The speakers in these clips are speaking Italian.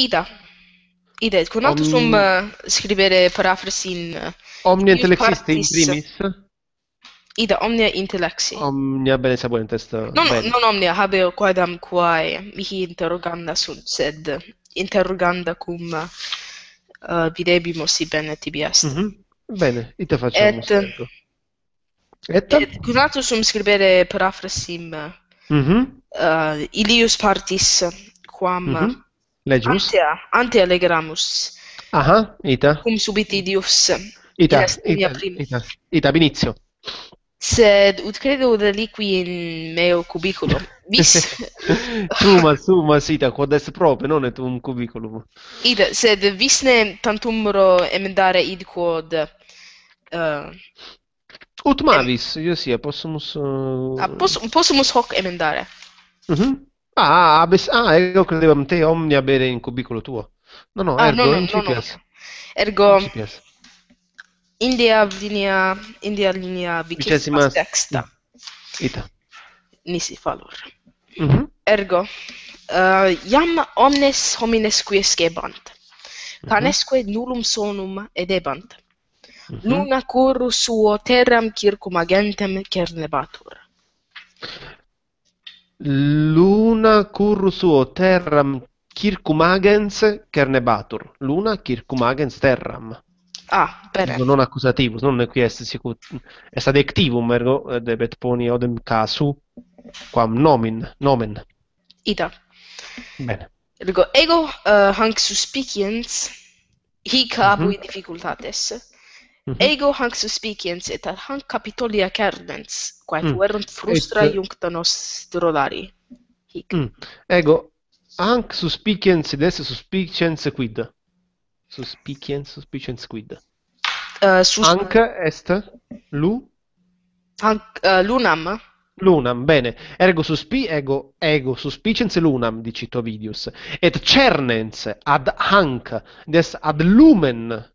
Ida. Ida, et cum natus um eh, scribere paraphrase in eh, omnia intellectis in primis. Ida omnia intellecti. Omnia bene sapere testo. No, no, non omnia habeo quaedam quae mihi interroganda sunt sed interroganda cum uh, videbimo si bene tibi est. Mm -hmm. Bene, ita facciamo et, Et Et natus sum scribere paraphrase Mhm. uh, Ilius partis quam mm -hmm legis? Antea, antea legramus. Aha, ita? Cum subitidius. Ita, ita, ita, ita, ita, ita, ita, Sed, ut credo, da liqui in meo cubiculum. Vis. Tu, ma, tu, ma, sita, quod est proprio, non un cubiculum. Ita, sed visne tantumro emendare id quod... Eh, ut ma vis, io sia, possumus... Eh, ah, possumus hoc emendare. Mhm. Ah, abis, ah, ego credevam te omnia bere in cubiculo tuo. No, no, ah, ergo, no, no, incipias. No, no. Ergo, in India linea, India linea vicesima sexta. Ita. Nisi falor. Mm Ergo, uh, eh, jam omnes homines qui escebant, mhm. canesque mm -hmm. nullum sonum edebant, mm -hmm. nuna curru suo terram circum agentem cernebatur. Luna cursuo terram circumagens carnebatur. Luna circumagens terram. Ah, per. Non, non accusativo, non è qui est sicut. Est adectivum ergo debet poni odem casu quam nomen nomen. Ita. Bene. Ergo ego uh, hanc suspiciens hic habui mm -hmm. difficultates. Mhm. ego hanc suspiciens et ad hanc capitolia cardens quae mm. fuerunt frustra et, eh, iuncta nos drolari hic mm. ego hanc suspiciens ed esse suspiciens quid suspiciens suspiciens quid uh, sus... hanc est lu hanc uh, lunam lunam bene ergo suspi ego ego suspiciens lunam dicit ovidius et cernens ad hanc des ad lumen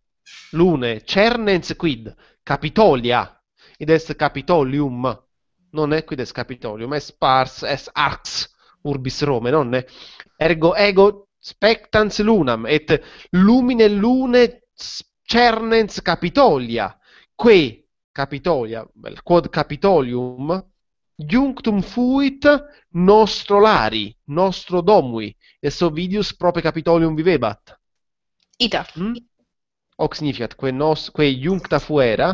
lune cernens quid Capitolia id est Capitolium non è quid est Capitolium è spars es arx urbis Rome non è ergo ego spectans lunam et lumine lune cernens Capitolia qui Capitolia quod Capitolium Junctum fuit nostro lari, nostro domui, e Ovidius proprio Capitolium vivebat. Ita. Mm? hoc significat quae nos quae iuncta fuera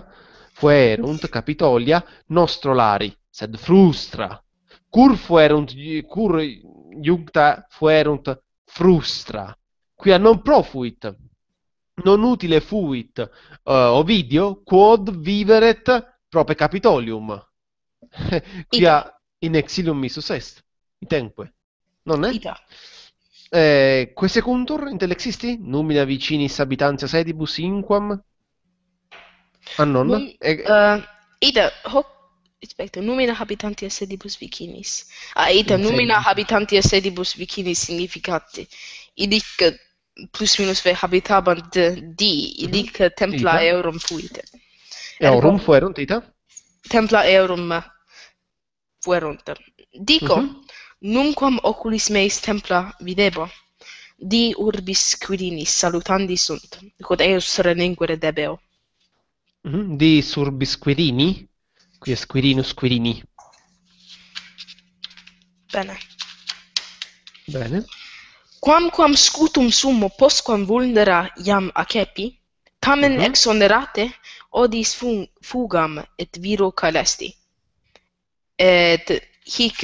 fuerunt, capitolia nostro lari sed frustra cur fuerunt cur iuncta fuerunt frustra qui a non profuit non utile fuit uh, ovidio quod viveret prope capitolium qui a in exilium missus est in tempore non è Ita. Eh queste contour intellexisti? Numina vicini habitantia sedibus inquam. Ah non. Num, e eh, uh, eh, ida hoc aspecto numina habitantia sedibus vicinis. A ah, ida numina habitantia sedibus vicinis significati. Idic plus minus ve habitabant de D. Idic mm -hmm. templa ita. eorum fuit. Eorum fuerunt ita? Templa eorum fuerunt. Dico mm -hmm. Nunquam oculis meis templa videbo, di urbis quirini salutandi sunt, quod eus reningere debeo. Mm -hmm. Di surbis quirini, qui es quirinus quirini. Bene. Bene. Quamquam scutum sumo posquam vulnera iam acepi, tamen mhm. exonerate odis fugam et viro calesti. Et hic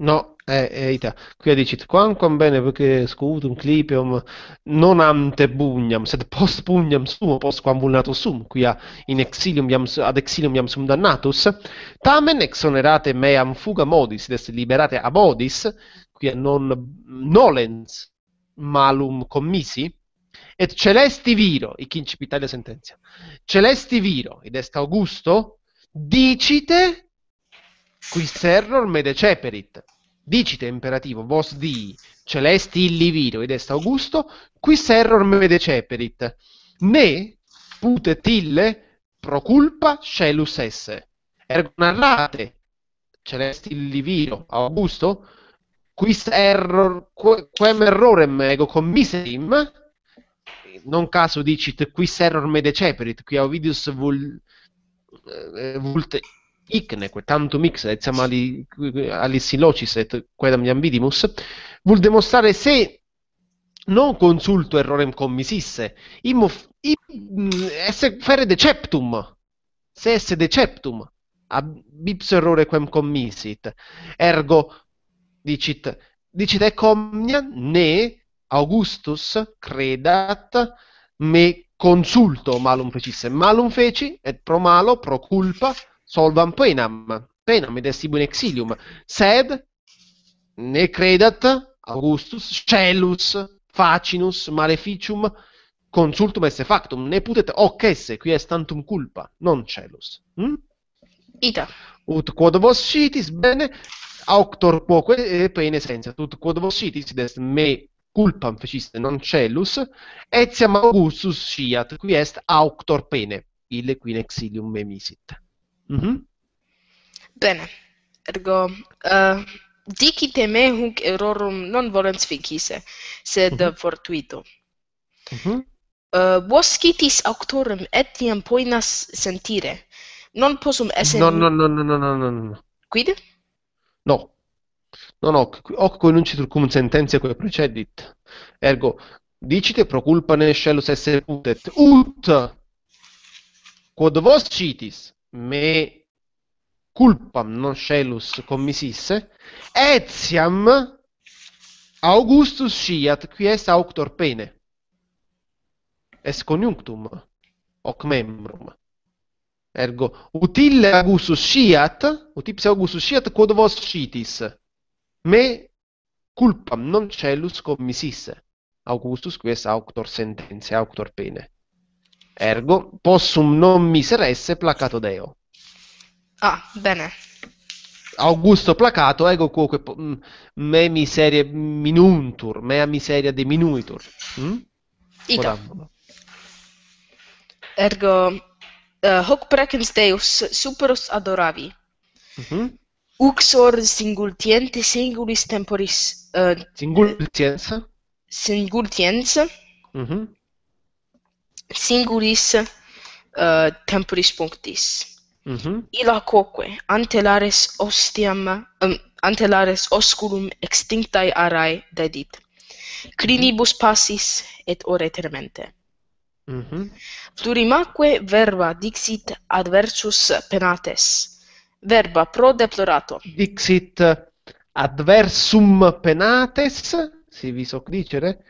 No, è, è ita. Qui dicit quamquam bene perché scutum clipium non ante pugnam, sed post pugnam sum, post quam vulnato sum, qui in exilium iam, ad exilium iam sum dannatus, tamen exonerate meam fuga modis, des liberate a modis, quia non nolens malum commisi, et celesti viro, i incipitalia sententia, celesti viro, id est Augusto, dicite qui error me deceperit. Dicite imperativo vos dii celesti illi viro ed est Augusto, qui error me deceperit. Ne putet ille pro culpa scelus esse. Ergo narrate celesti illi viro Augusto, quis error quem errorem ego commiserim non caso dicit quis error me deceperit qui Ovidius vul, eh, eh, vult icne, que tantum mix etiam eh, ali, alis illocis et quedam iam vuol dimostrare se non consulto errorem commisisse, immof, im, mm, esse fere deceptum, se esse deceptum, ab ipso errore quem commisit, ergo, dicit, dicit e comnia, ne Augustus credat me consulto malum precisse, malum feci, et pro malo, pro culpa, solvam poenam, penam ed est in exilium, sed ne credat Augustus cellus facinus maleficium consultum esse factum, ne putet hoc esse, qui est tantum culpa, non cellus. Hm? Ita. Ut quod vos scitis, bene, auctor quoque pene senza, ut quod vos scitis, id est me culpam feciste non cellus, etiam Augustus sciat, qui est auctor pene, ille qui in exilium memisit. Mhm. Mm Bene. Ergo uh, eh, dicite me hunc errorum non volens ficisse sed mm -hmm. fortuito. Mhm. Mm uh, vos quitis auctorum etiam poinas sentire. Non possum esse... No, no, no, no, no, no, no, no. Quid? No. No, no, hoc conuncitur cum sententia quae precedit. Ergo, dicite pro culpa ne scelus esse putet. Ut! Quod vos citis, me culpam non celus commississe, etiam Augustus sciat, qui est auctor pene. Est coniunctum, hoc membrum. Ergo, utile Augustus sciat, utipse Augustus sciat, quod vos scitis. Me culpam non celus commississe. Augustus qui est auctor sententia, auctor pene. Ergo, possum non miser esse placato deo. Ah, bene. Augusto placato, ego quoque mm, me miserie minuntur, mea miseria de minuitur. Hm? Mm? Ita. Ergo, uh, hoc precens deus superus adoravi. Mhm. Uxor singultiente singulis temporis. Uh, eh, singultiens? Singultiens. Mhm singulis uh, temporis punctis. Mm -hmm. Ila quoque ante lares ostiam, um, ante lares osculum extinctae arae dedit. Crinibus passis et ore termente. Mm -hmm. Plurimaque verba dixit adversus penates. Verba pro deplorato. Dixit adversum penates, si vis hoc dicere,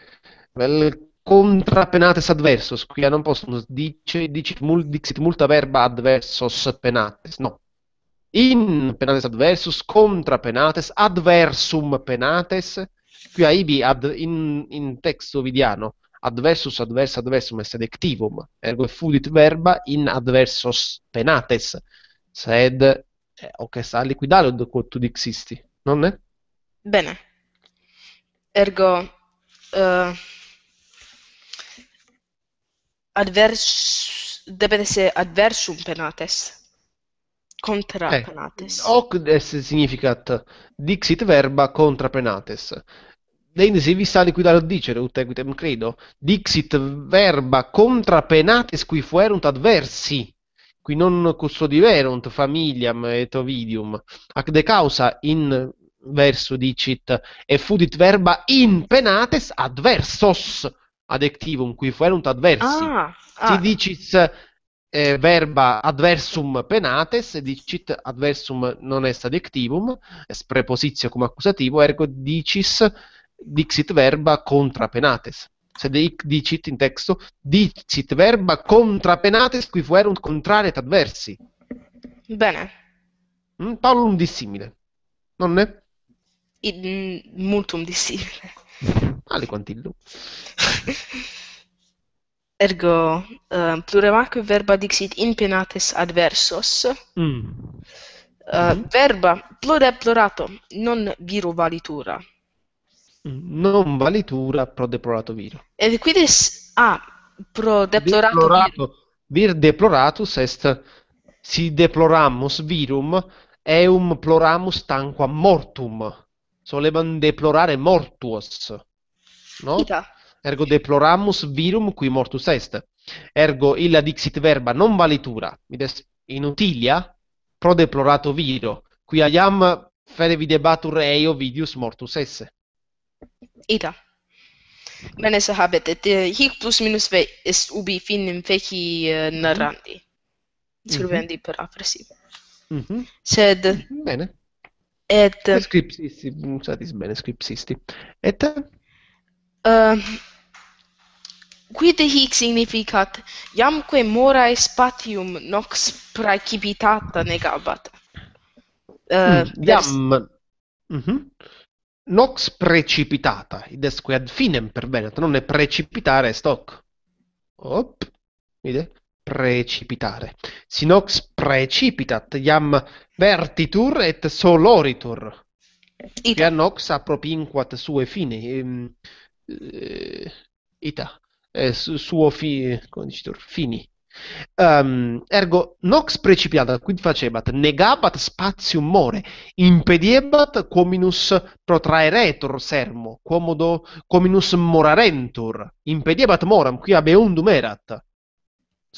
vel contra penates adversos, qui non possumus, dice, dicit, mul, dixit multa verba adversos penates, no. In penates adversus, contra penates, adversum penates, qui a ibi ad, in, in texto vidiano, adversus adversa adversum est adectivum, ergo effudit verba in adversos penates, sed eh, hoc est aliquidalud quod tu dixisti, non è? Bene. Ergo... Uh advers, deve essere adversum penates. Contra eh, penates. Hoc est significat dixit verba contra penates. Deinde si vista liquidare dicere, ut equitem credo. Dixit verba contra penates qui fuerunt adversi qui non custodiverunt familiam et ovidium, ac de causa in verso dicit, e fudit verba in penates adversos, adectivum qui fuerunt adversi. Ah, ah. Si dicis eh, verba adversum penates, dicit adversum non est adectivum, es prepositio come accusativo, ergo dicis dixit verba contra penates. Se dic, dicit in texto, dicit verba contra penates qui fuerunt contraret adversi. Bene. Mm, un dissimile, non è? In, multum dissimile male quanti il Ergo, uh, ehm, pluremaque verba dixit in penates adversos. Mm. Uh, mm. Verba plure plorato, non viro valitura. Non valitura, pro deplorato viro. E qui a ah, pro deplorato, deplorato vir. vir deploratus est si deploramus virum eum ploramus tanquam mortum. Solevan deplorare mortuos. no? Ita. Ergo deploramus virum qui mortus est. Ergo illa dixit verba non valitura, id est inutilia pro deplorato viro, qui iam fere videbatur eo vidius mortus esse. Ita. Bene sahabet, habet, et eh, hic plus minus ve est ubi finem feci eh, mhm. narrandi. Mhm. Scrivendi per afresi. Mhm. Sed... Bene. Et... Uh, scripsisti, satis bene, scripsisti. Et... Ehm, quid hic significat iamque morae spatium nox praecipitata negabat? Uh, ehm, iam... Hmm, mhm. mm Nox precipitata, id est quod ad finem pervenat, non è precipitare, est hoc. Op, vide? Precipitare. Si nox precipitat, iam vertitur et soloritur. Ita. Ia nox apropinquat sue fine. Ehm eh, età, eh, suo fi, fini. Um, ergo nox precipitat quid facebat negabat spatium more impediebat quominus protraeretur sermo quomodo quominus morarentur impediebat moram qui abeundum erat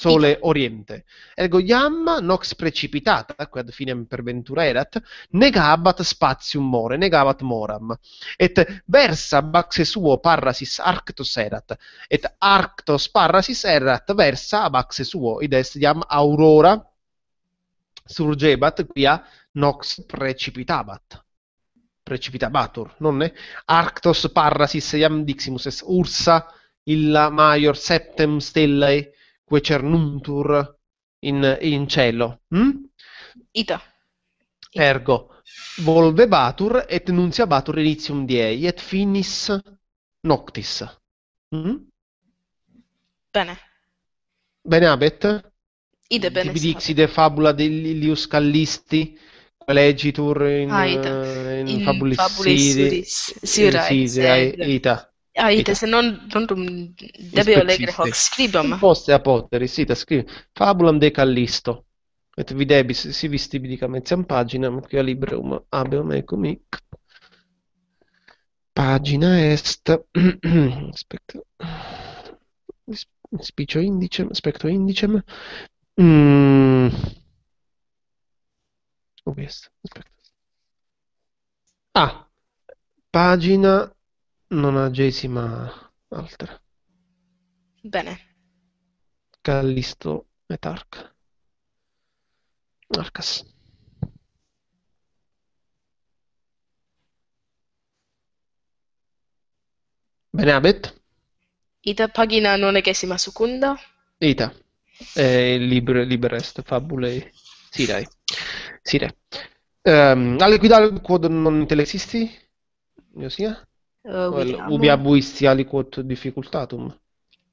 sole oriente. Ergo iam nox precipitata, quad finem perventura erat, negabat spatium more, negabat moram. Et versa baxe suo parrasis arctos erat, et arctos parrasis erat versa baxe suo, id est iam aurora surgebat, quia nox precipitabat precipitabatur, non ne? Arctos parrasis iam diximus es ursa illa maior septem stellae quecernuntur in, in cielo. Mm? Hm? Ita. Ergo, volvebatur et nunziabatur initium diei et finis noctis. Mm? Bene. Bene abet? Ide bene. Tibi dixide fabula dell'Ilius Callisti, legitur in, ah, ita. in, in fabulis fabulis siris, siris, siris, Ah, ite, se non, non dum, debeo legre hoc scribam. Poste a potere, sì, da scrivere. Fabulam de Callisto. Et videbis, si visti dicam, etiam paginam, quia librum abeam ecomic. Pagina est... aspetta... Spicio indicem, aspecto indicem. Mm. aspetta. Ah, pagina non a Jaycee, ma altre. Bene. Callisto e Tark. Arcas. Bene, Abet. Ita pagina non nonekesima secunda. Ita. Eh, libre, libre est, fabule, sirei. Sire. Um, alle guida quod non telesisti? Io sia? Uh, eh, well, ubiam aliquot difficultatum,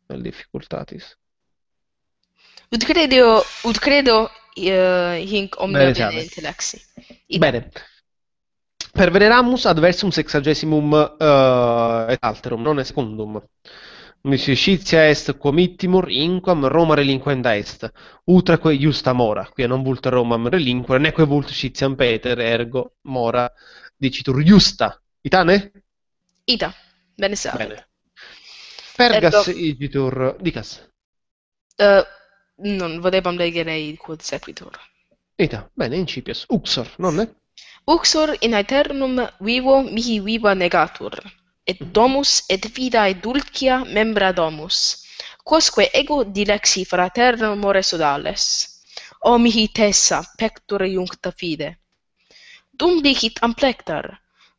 nel difficultatis. Ut credo, ut credo uh, hinc omnia bene intellexi. Bene. Per veneramus adversum sexagesimum uh, et alterum, non secundum. Miscititia est comittimur inquam Roma relinquenda est, utraque justa mora, qui non vult Romam relinquere, neque vult Scitiam Peter, ergo mora dicitur justa. Itane? Ita, bene sa. Bene. Fergas Ergo... igitur, dicas. Uh, non, vodebam legerei quod sequitur. Ita, bene, incipias. Uxor, nonne? Uxor in aeternum vivo mihi viva negatur, et mhm. domus et vidae dulcia membra domus, quosque ego dilexi fraterno more sodales, o mihi tessa pectore juncta fide. Dum dicit amplectar,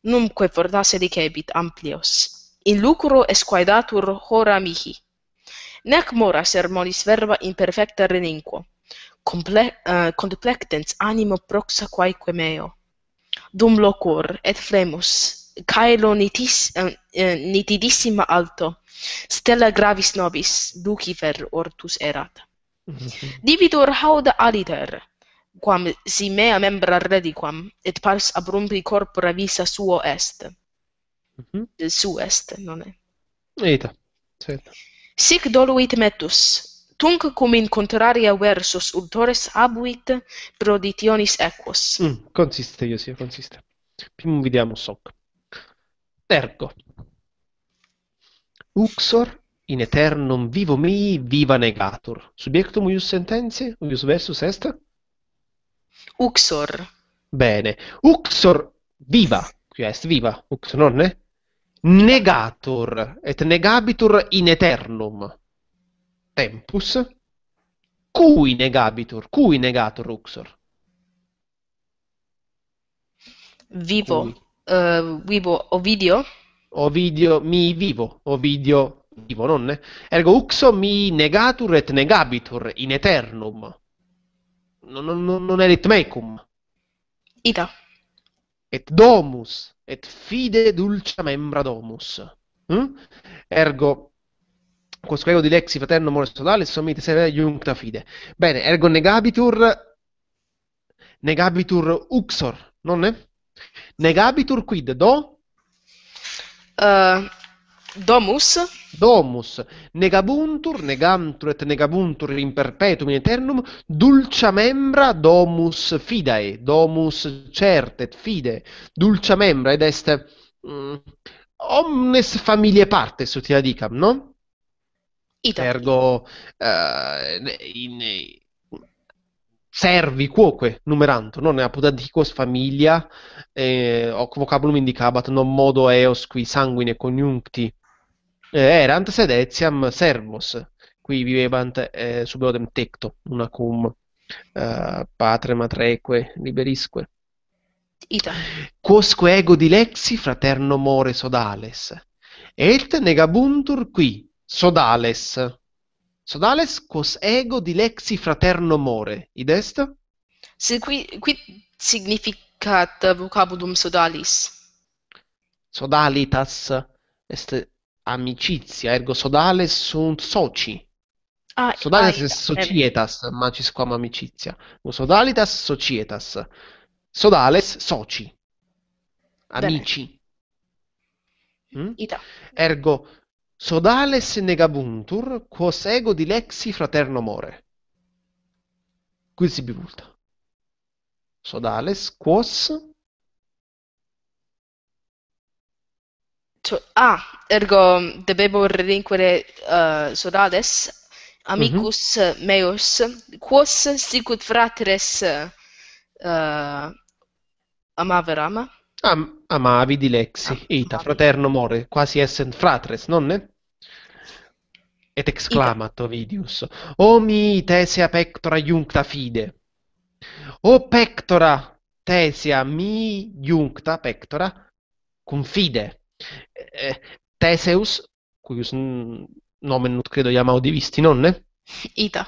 numque fortasse dicebit amplios. In lucro esquaedatur hora mihi. Nec mora sermonis verba imperfecta relinquo. Comple uh, eh, complectens animo proxa quaeque meo. Dum locor et flemus, caelo nitis, uh, nitidissima alto, stella gravis nobis, ducifer ortus erat. Dividor hauda aliter, quam si mea membra rediquam, et pars abrumpi corpora visa suo est. Mm suo Su est, non è? Eita, certo. Sic doluit metus, tunc cum in contraria versus ultores abuit proditionis equos. Mm, consiste, io sia, consiste. Primo vidiamo soc. Ergo. Uxor in eternum vivo mi viva negatur. Subiectum ius sententiae, ius versus est, Uxor. Bene. Uxor viva, qui est viva, Uxor è? Negator et negabitur in eternum tempus. Cui negabitur, cui negator Uxor? Vivo, uh, vivo Ovidio? Ovidio, mi vivo, Ovidio vivo, non è? Ergo uxo mi negatur et negabitur in eternum non, non, non erit mecum. Ita. Et domus, et fide dulcia membra domus. Mm? Ergo, questo ego di lexi fraterno more sodale, sommite se iuncta fide. Bene, ergo negabitur, negabitur uxor, non è? Negabitur quid do? Uh, domus Domus, negabuntur, negantur et negabuntur in perpetuum in eternum, dulcia membra domus fidae, domus certet fide, dulcia membra, ed est mm, omnes familie partes, utia dicam, no? Ita. Ergo, uh, eh, in, in, servi quoque numeranto, non apud antiquos familia, eh, hoc vocabulum indicabat, non modo eos qui sanguine coniuncti eh, erant sed etiam servos, qui vivebant eh, sub odem tecto, una cum eh, patrem atreque liberisque. Ita. Quosque ego dilexi fraterno more sodales, et negabuntur qui, sodales. Sodales quos ego dilexi fraterno more, id est? Se qui, qui significat vocabulum sodalis. Sodalitas est amicizia, ergo sodale sunt soci. Ah, sodalitas ah, eh, societas, eh. ma ci si chiama amicizia. Sodalitas societas. Sodales soci. Amici. Mm? Ergo sodales negabuntur quos ego di lexi fraterno more. Qui si bivulta. Sodales quos to ah ergo debebo relinquere uh, sodales amicus mm -hmm. meus quos sicut fratres uh, eh, amaveram Am, amavi dilexi ah, ita amavi. fraterno more quasi essent fratres nonne et exclamat ovidius o mi tesia pectora iuncta fide o pectora tesia mi iuncta pectora cum fide Eh, eh Teseus, cuius nomen non credo iamao divisti, nonne? Ita.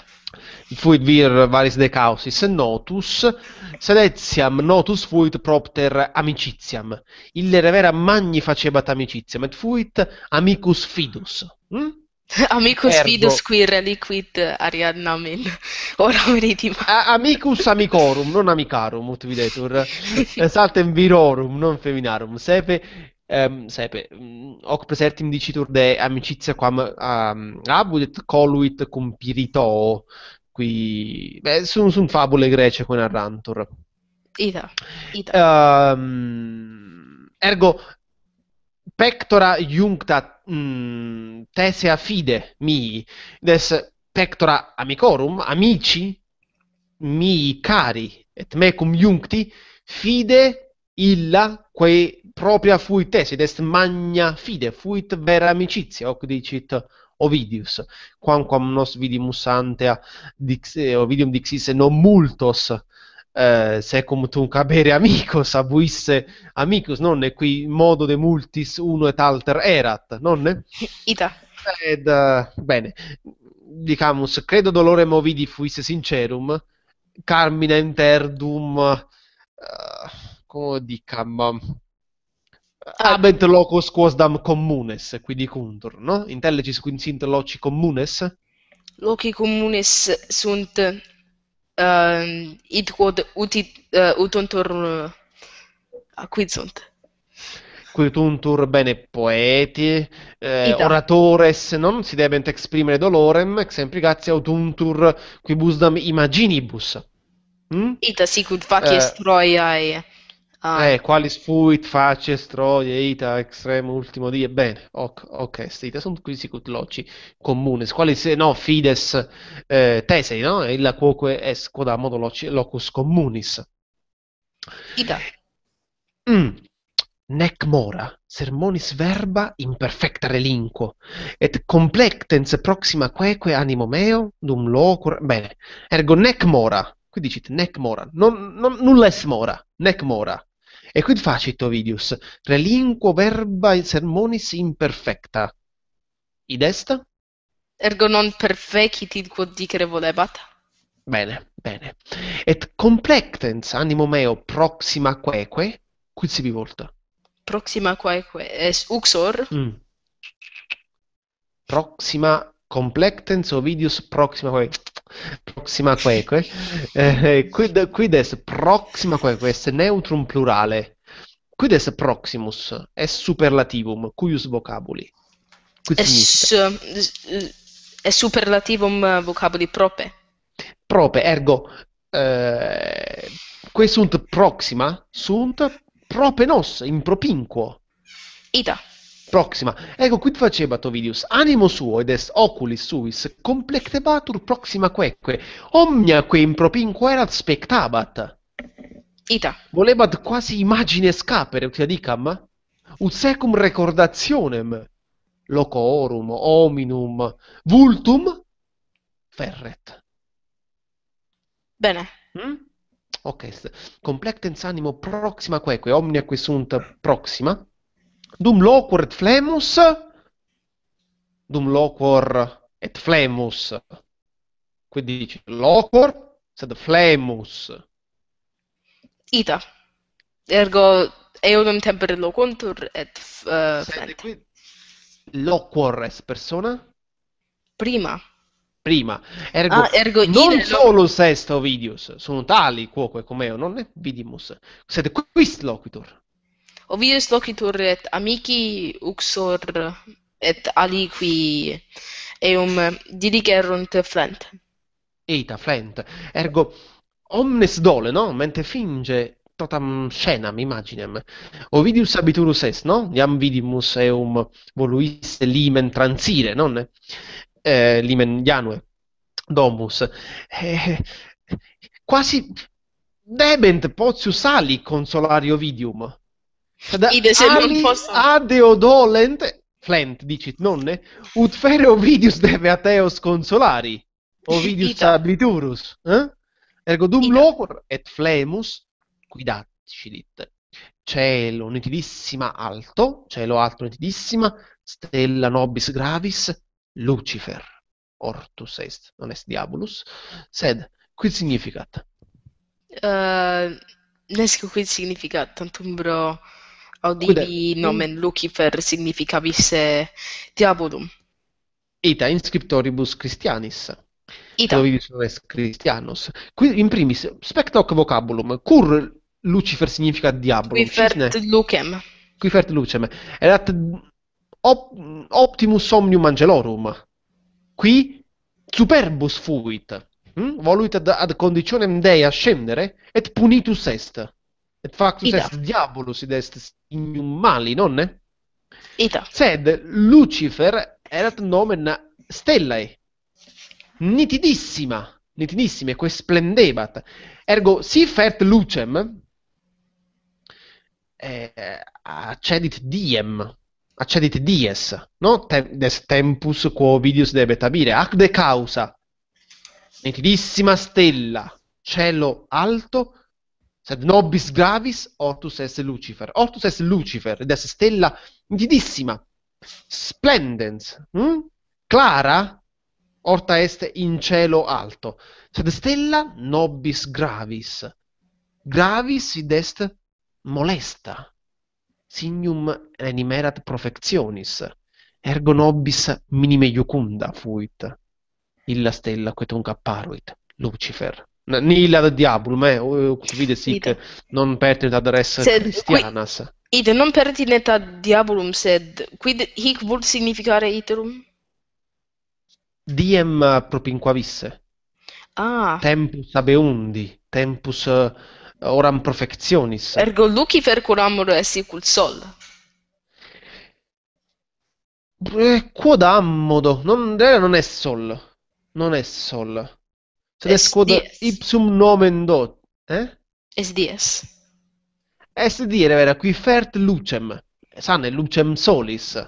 Fuit vir varis de causis notus, seletiam notus fuit propter amicitiam. Ille revera magni facebat amicitiam, et fuit amicus fidus. Mm? Amicus Ergo. fidus qui reliquid eh, Ariadnamen, ora veritim. amicus amicorum, non amicarum, ut videtur. Saltem virorum, non feminarum. Sepe um, ehm, sepe, hoc mm, presertim dicitur de amicizia quam um, mm, abudet coluit cum piritoo, qui beh, sun, sun fabule grece con narrantur. Ita. Ita. Um, ergo pectora iuncta mh, mm, tesea fide mii, des pectora amicorum, amici mii cari, et mecum iuncti, fide illa quae propria fuit esit est magna fide, fuit vera amicizia, hoc dicit Ovidius, quamquam nos vidimus antea dix, eh, Ovidium dixisse non multos, eh, secum tunc abere amicos, abuisse amicus, nonne qui modo de multis uno et alter erat, nonne? Ita. Ed, uh, bene, dicamus, credo dolore movidi fuisse sincerum, carmina interdum, uh, come dicam, abent locus quosdam communes qui dicuntur, no? Intellegis quin sint loci communes? Loci communes sunt ehm um, id quod eh, ut uh, utuntur uh, eh, quid sunt. Qui bene poeti, eh, oratores non si debent exprimere dolorem, exempli gatia utuntur quibusdam imaginibus. Hm? Ita sic ut facies Troiae. Ah. Eh, ecco. quali fuit facce, Troie ita extrem ultimo die. Bene, ok, ok, stita qui sicut loci quali se, no fides eh, tesei, no? Illa quoque est quodammodo loci, locus communis. Ita. Mm. Nec mora, sermonis verba imperfecta relinquo, et complectens proxima queque animo meo dum locur... Bene, ergo nec mora, qui dicit nec mora, non, non, nulla es mora, nec mora. E quid facit Ovidius? Relinquo verba in sermonis imperfecta. Id est? Ergo non perfecit id quod dicere volebat. Bene, bene. Et complectens animo meo proxima queque, quid sibi volta? Proxima quaeque, es uxor. Mm. Proxima complectens Ovidius proxima quaeque. proxima queque, eh, quid, quid est proxima queque, est neutrum plurale, quid est proximus, est superlativum, cuius vocabuli. Quid es, significa? Eh, eh, est superlativum eh, vocabuli prope. Prope, ergo, eh, que sunt proxima, sunt prope nos, in propinquo. Ita proxima. Ecco, qui facebat Ovidius? Animo suo ed est oculis suis complectebatur proxima queque, omnia que impropinque erat spectabat. Ita. Volebat quasi imagine scapere, utia dicam? Ut secum recordationem locorum, hominum, vultum ferret. Bene. Mm? Ok, complectens animo proxima queque, omnia que sunt proxima Dum loquor et flemus, dum loquor et flemus. Quindi dice loquor, sed flemus. Ita. Ergo eodem tempere loquantur et eh, uh, loquor es persona? Prima. Prima. Ergo, ah, ergo non solo solus est Ovidius, sono tali quoque comeo, non è vidimus. Sed quist loquitur. ovius locitur et amici uxor et aliqui eum diligerunt flent. Eita flent. Ergo omnes dole, no? Mente finge totam scenam imaginem. Ovidius abiturus est, no? Iam vidimus eum voluis limen transire, non? Eh, limen janue domus. Eh, quasi debent potius ali consolario vidium. Ide se non posso... Adeo dolent, flent, dicit nonne, ut fere Ovidius deve ateos consolari, Ovidius abiturus. eh? ergo dum Ita. locor et flemus guidatcidit. Cielo nitidissima alto, cielo alto nitidissima, stella nobis gravis, Lucifer, ortus est, non est diabolus, sed quid significat? Uh, nesco quid significat, tantum bro... audivi nomen Lucifer significa visse diabolum. Ita in scriptoribus Christianis. Ita. Dovivi sores Christianos. Qui in primis, spectoc vocabulum, cur Lucifer significa diabolum? Qui fert Cisne. lucem. Qui fert lucem. Erat op optimus omnium angelorum. Qui superbus fuit. Hm? Voluit ad, ad conditionem Dei ascendere, et punitus est. Et factus est diabolus, id est signum mali, nonne? Ita. Sed Lucifer erat nomen stellae, nitidissima, nitidissime, quae splendebat. Ergo, si fert lucem, eh, accedit diem, accedit dies, no? Tem, des tempus quo vidius debet abire, ac de causa, nitidissima stella, cielo alto, Sed nobis gravis, ortus est Lucifer. Ortus est Lucifer, ed es stella nitidissima, splendens, mh? Hm? clara, orta est in cielo alto. Sed stella nobis gravis. Gravis id est molesta. Signum renimerat perfectionis, Ergo nobis minime iucunda fuit. Illa stella quetunc apparuit, Lucifer. Nihil del diabolum, eh, oh, oh, uccide sic, non pertinent ad res sed, Id, non pertinent ad diabolum, sed quid hic vult significare iterum? Diem eh, propinquavisse. Ah. Tempus abeundi, tempus uh, oram perfectionis. Ergo lucifer curamur esse cul sol. Eh, quod ammodo, non, eh, non è sol, non è sol. Tedesco cioè, ipsum nomen dot. Eh? SDS. SD era qui fert lucem, sane lucem solis.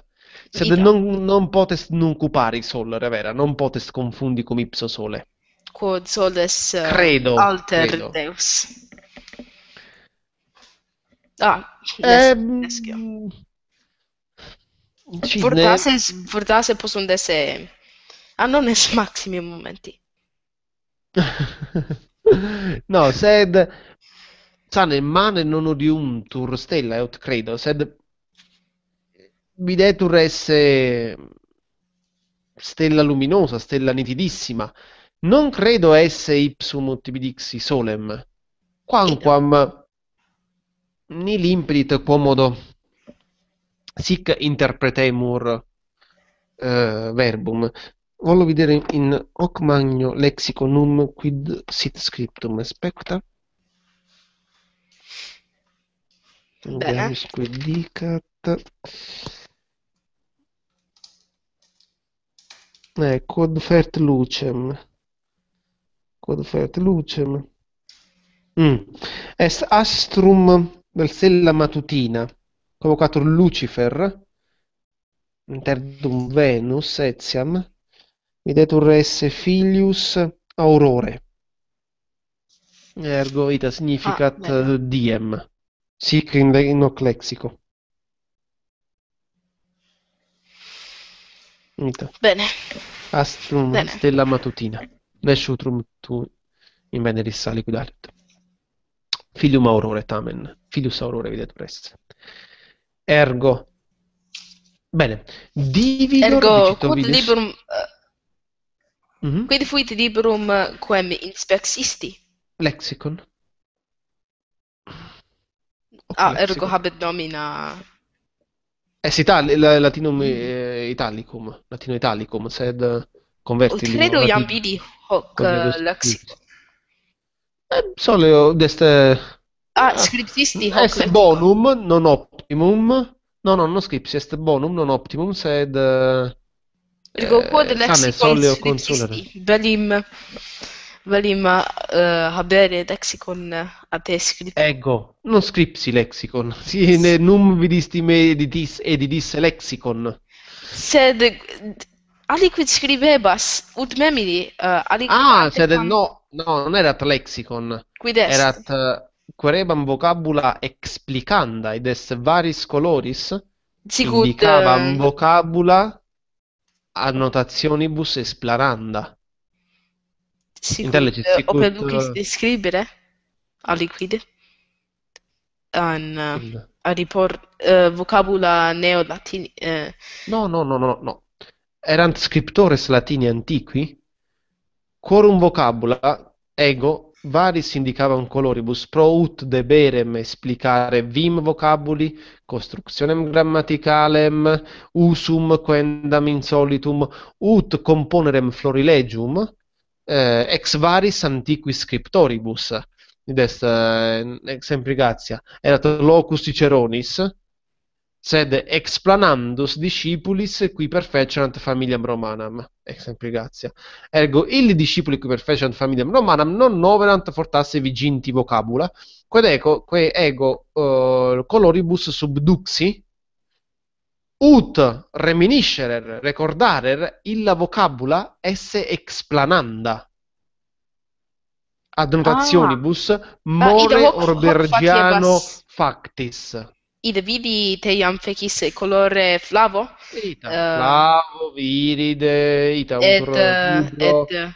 Sed non, non potest non cupari sol, vera, non potest confundi cum ipso sole. Quod soles uh, credo, alter credo. deus. Ah, yes, ehm... Vortase, vortase possum desse... Ah, non es maximi momenti. no, sed sane mane non di un odiuntur stella eut credo, sed videtur esse stella luminosa, stella nitidissima. Non credo esse ipsum ut dixi solem, quamquam nil impedit quomodo sic interpretemur eh, verbum. Volo vedere in hoc magno lexiconum quid sit scriptum. Aspetta. Andiamo su quel dicat. Ecco, eh, odfert lucem. Quodfert lucem. Mm. Est astrum del sella matutina, convocator Lucifer, interdum Venus, etiam, mi deturresse filius aurore. Ergo ita significat ah, diem. Sic in noc lexico. Ita. Bene. Astrum Bene. stella matutina. Nesciutrum tu in veneris sali guidalit. Filium aurore tamen. Filius aurore videtur esse. Ergo. Bene. Dividor Ergo, quod liberum... Uh Mm-hmm. Quid fuit librum quem inspecisti? Lexicon. Ah, lexicon. ergo habet nomina... Es eh, itali- latinum eh, italicum, latino italicum, sed eh, converti... Oh, credo iam vidi hoc lexicon. Eh, eh soleo deste... Ah, scriptisti hoc Est lexicon. bonum, non optimum. No, no, non scriptis, est bonum, non optimum, sed... Uh, il è الجوكود الاكسي بليم بليم هباري لexicon abescript Ego, non scripsi lexicon sì. ne numbidisti me editis editis lexicon sed aliquid scribebas ut memili uh, ah sed no no non erat lexicon quid est erat querebam vocabula explicanda ed est varis coloris Sigut, indicabam vocabula annotationibus esplaranda. Sicut, eh, ope lucis describere aliquide an uh, a ripor uh, eh, vocabula neolatini uh. No, no, no, no, no. Erant scriptores latini antiqui quorum vocabula ego Varis indicava un coloribus pro ut deberem explicare vim vocabuli, costruzionem grammaticalem, usum quendam insolitum, ut componerem florilegium, eh, ex varis antiqui scriptoribus, id est eh, ex empligazia, erat locus ciceronis, sed explanandus discipulis qui perfectionant familiam Romanam. Exemple eh, gratia. Ergo, illi discipuli qui perfectionant familiam Romanam non noverant fortasse viginti vocabula, qued eco, que ego uh, coloribus subduxi, ut reminiscere, recordarer illa vocabula esse explananda ad notationibus ah. more orbergiano factis Irvidi teian fekis colore flavo? Ita, uh, flavo, viride, ita, et, eh, umbro, et, eh,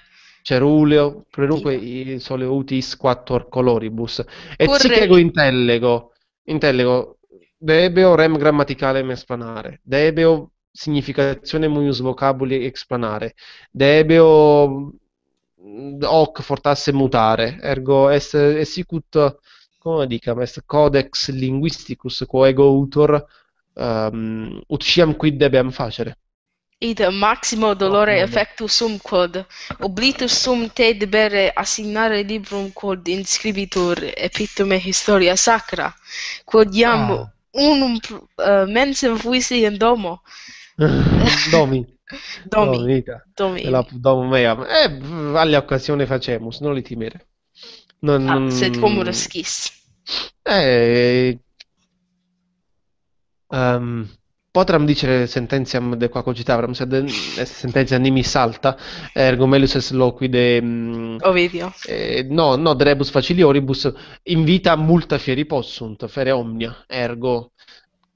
ceruleo, preruque i soleutis quattor coloribus. Et Corre... sicego intellego, intellego, debeo rem grammaticalem esplanare, debeo significazione muius vocabuli explanare, debeo mm, hoc fortasse mutare, ergo est, est sicut come dicam est codex linguisticus quo ego autor um, ehm, utiam quid debeam facere id maximo dolore effectus sum quod oblitus sum te debere assignare librum quod inscribitur epitome historia sacra quod iam ah. unum uh, mensem fuisti in domo domi domi domi, domi. La, domo meam eh, alle occasione facemus non li timere non, ah, sed comodo schis eh, ehm, potram dicere sententiam de qua cogitavram, sed est eh, sententia nimi salta, ergo melius es loquide... mm, Ovidio. eh, no, no, drebus facilioribus, in vita multa fieri possunt, fere omnia, ergo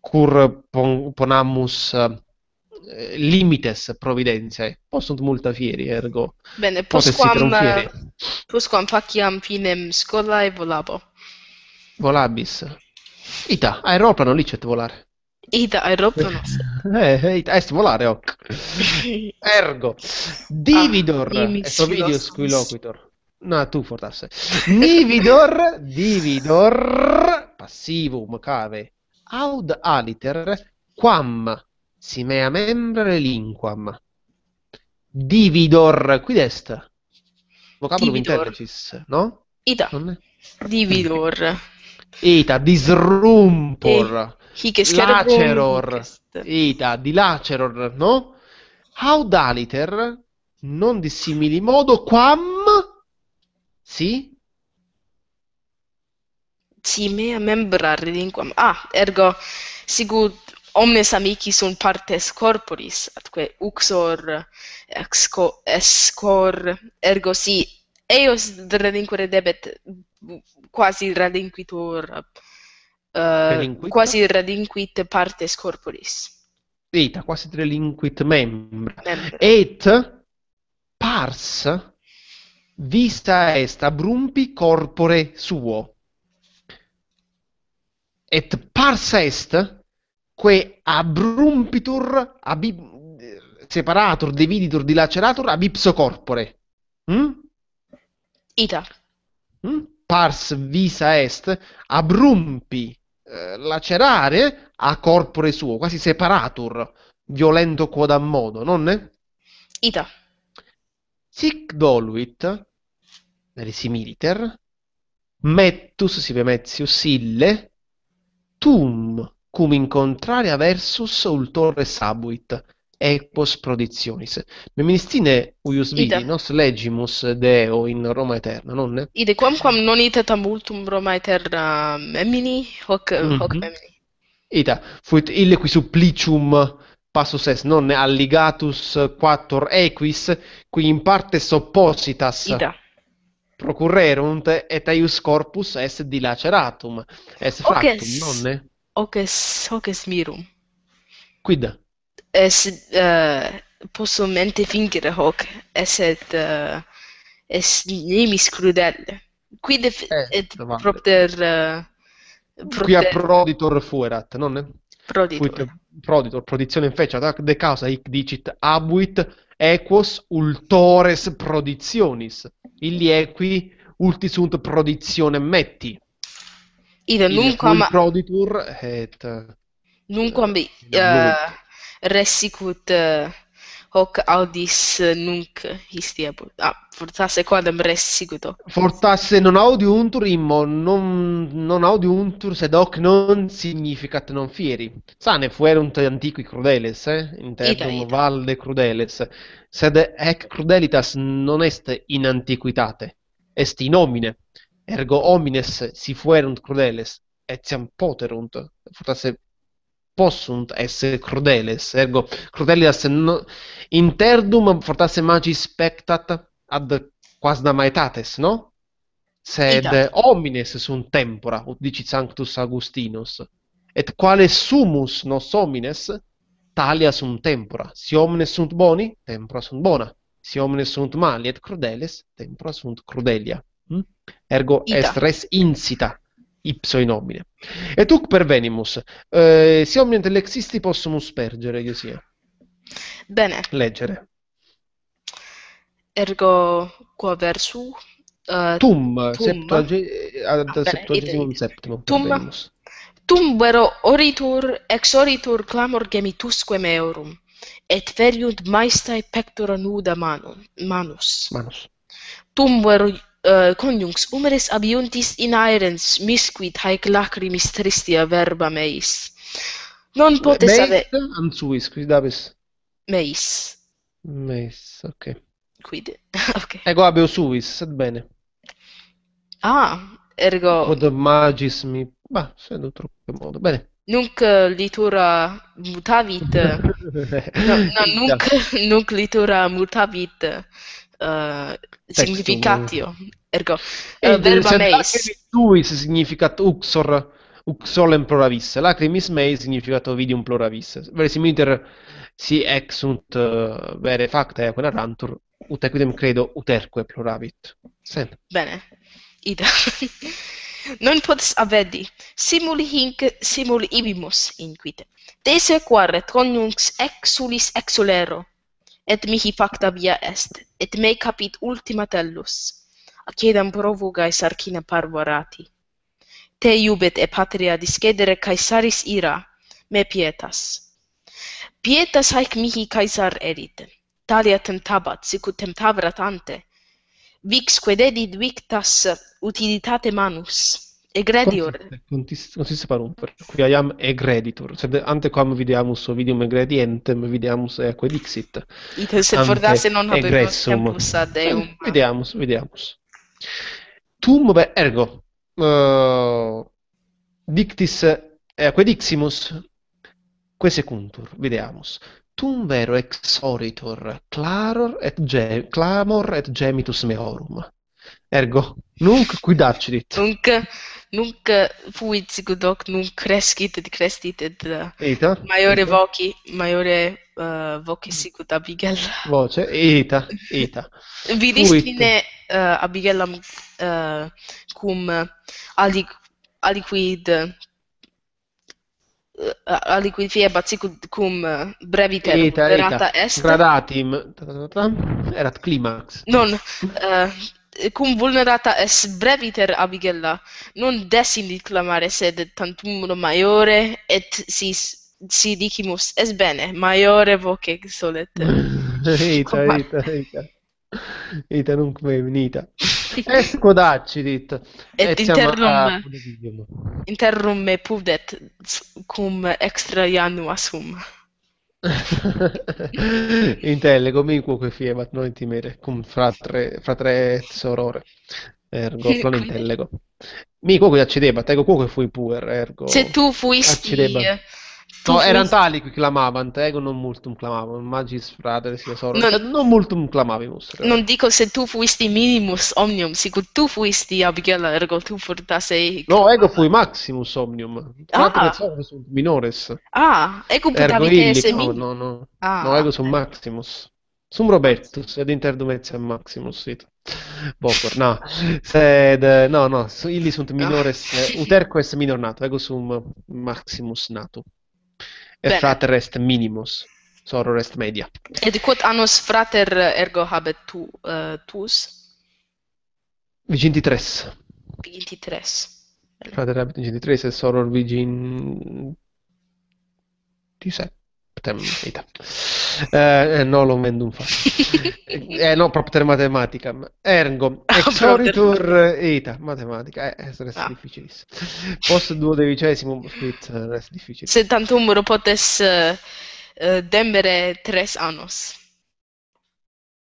cur pon, ponamus eh, limites providentiae, possunt multa fieri, ergo Bene, posquam, trunfieri. eh, posquam faciam finem scholae volabo. Volabis. Ita, aeroplano lì c'è volare. Ita, aeroplano. Eh, eh, ita, est eh, volare, oh. Ergo. Dividor. Ah, e providio squiloquitor. No, tu fortasse. Nividor, dividor, passivum cave, aud aliter, quam, si mea membre linquam. Dividor, qui dest. Vocabolo intercis, no? Ita. Dividor. ita disrumpor e laceror ita di laceror no how daliter non dissimili modo quam si si mea membra redinquam ah ergo sigut omnes amici sunt partes corporis atque uxor ex ergo si eos redinquere debet quasi il relinquitur, uh, eh, quasi il relinquit partes corporis. Eita, quasi il relinquit membra. Et pars vista est abrumpi corpore suo. Et pars est que abrumpitur abib separatur, deviditur, dilaceratur ab ipso corpore. Mm? Ita. Mm? pars visa est, abrumpi, eh, lacerare a corpore suo, quasi separatur, violento quodam modo, non è? Ita. Sic doluit, verisimiliter, mettus, sive metius, sille, tum, cum in contraria versus ultore sabuit et post proditionis. Meministine uius vidi nos legimus Deo in Roma Eterna, nonne? Ide quamquam non ite tamultum Roma Eterna memini, hoc, mm -hmm. hoc memini? Ita, fuit ille qui supplicium passus est, nonne alligatus quator equis, qui in parte soppositas Ida. procurrerunt, et aius corpus est dilaceratum, est fractum, okes. nonne? Oces, oces mirum. Quid? Quid? Es, posso mente fingere hoc, et uh, es nemis crudele. Quid eh, et, et propter uh, propter... Qui a proditor fuerat, non? Proditor. Fuit, proditor, prodizione fecerat, de causa hic dicit abuit equos ultores proditionis. Illi equi ulti sunt prodizione metti. Idem nunquam proditur et nunquam eh, uh, resicut eh, hoc audis eh, nunc histiebus. Ah, fortasse quadam resicuto. Fortasse non audiuntur immo, non, non audiuntur sed hoc non significat non fieri. Sane fuerunt antiqui crudeles, eh? Interdum valde crudeles. Sed ec crudelitas non est in antiquitate, est in homine. Ergo homines si fuerunt crudeles, etiam poterunt. Fortasse possunt essere crudeles, ergo crudelias no, interdum fortasse magi spectat ad quasdam maetates, no? Sed Ita. Esatto. homines sunt tempora, ut dicit Sanctus Augustinus. Et quale sumus nos homines, talia sunt tempora. Si omnes sunt boni, tempora sunt bona. Si omnes sunt mali et crudeles, tempora sunt crudelia. Hm? Ergo Ita. est res incita ipso in nomine. Et hoc pervenimus. Eh, si omnient lexisti possumus pergere, io sia. Bene. Leggere. Ergo quo versu uh, tum, tum eh, ad ah, septuagesimum septimum tum pervenimus. tum vero oritur ex oritur clamor gemitusque meorum et feriunt maestae pectora nuda manum manus manus tum vero uh, conjunx umeres abiuntis in aerens misquit haec lacrimis tristia verba meis. Non potes ave... Meis am suis, quid abes? Meis. Meis, ok. Quid, ok. Ego abeo suis, sed bene. Ah, ergo... Od magis mi... Bah, sed utro che modo, bene. Nunc eh, litura mutavit... no, no, nunc, nunc litura mutavit... Eh, significatio ergo eh, eh, verba meis meis tuis significat uxor uxolem pluravisse lacrimis meis significat ovidium pluravisse similiter si ex sunt uh, vere facta aequa narrantur ut equidem credo uterque pluravit sent bene ida non potes avedi simul hinc simul ibimus inquite Dese quare tronnunx exulis exulero, et mihi facta via est, et mei capit ultima tellus, acedam provu gais arcina parvorati. Te iubet e patria discedere caesaris ira, me pietas. Pietas haec mihi caesar erit, talia temptabat, sicut temptabrat ante, vix quededid victas utilitate manus, Egredior. Consiste, consiste per un qui iam egreditor, sed antequam videamus ovidium egredientem videamus eque eh, dixit. Ite se fordasse non habemus tempus ad eum. Vediamus, vediamus. Tum, beh, ergo, uh, dictis eque eh, diximus, que secuntur, videamus. Tum vero exoritor, claror et gem, clamor et gemitus meorum. Ergo, nunc quidaccidit. Nunc nunc fuit sicut doc nunc crescit et crescit et Eta. maiore Eta. voci maiore uh, voci sicut abigella voce Eta Eta vidistine uh, eh, abigellam uh, eh, cum ali aliquid aliquid fiebat sicut cum breviter eta, moderata eta. est gradatim erat climax non uh, cum vulnerata es breviter abigella non desin dit clamare sed tantum maiore et si si dicimus es bene maiore voce solet ita ita ita ita nunc me venita es eh, codacci dit et, et eh, interrum interrum me pudet cum extra januasum Intelle, comique che fiebat, non timere, fra tre, fratre et sorore. Ergo, non intellego. Mi cuoco accedebat, ego cuoco fui puer, ergo... Se tu fuisti... Accedebat. No, erano tali che clamavano, ego non multum clamavano, magis fratres tesoro, non, cioè, non multum clamavimus. Ragazzi. Eh. Non dico se tu fuisti minimus omnium, sicur tu fuisti abigella, ergo tu fortasei... No, ego fui maximus omnium, fratres ah. sunt minores. Ah, ego ergo illico, se no, no, ah. no, ego sum maximus. Sum Robertus, ed interdumezia maximus, sit. Bocor, no, sed, no, no, illi sunt ah. minores, eh, uterques est minor nato, ego sum maximus natu. Efrat rest minimus, Sororest rest media. Ed quod annus frater ergo habet tu, uh, tuus? Vigintitres. Vigintitres. Frater habet vigintitres e soror vigin... 27. Eh, eh, no, lo vendo un fatto. eh, no, proprio matematica. Ergo, ah, exoritur eta, eh, matematica. Eh, eh, resta ah. difficilissimo. Post duodicesimo, resta difficile. 71 ropotes uh, demere tres anos.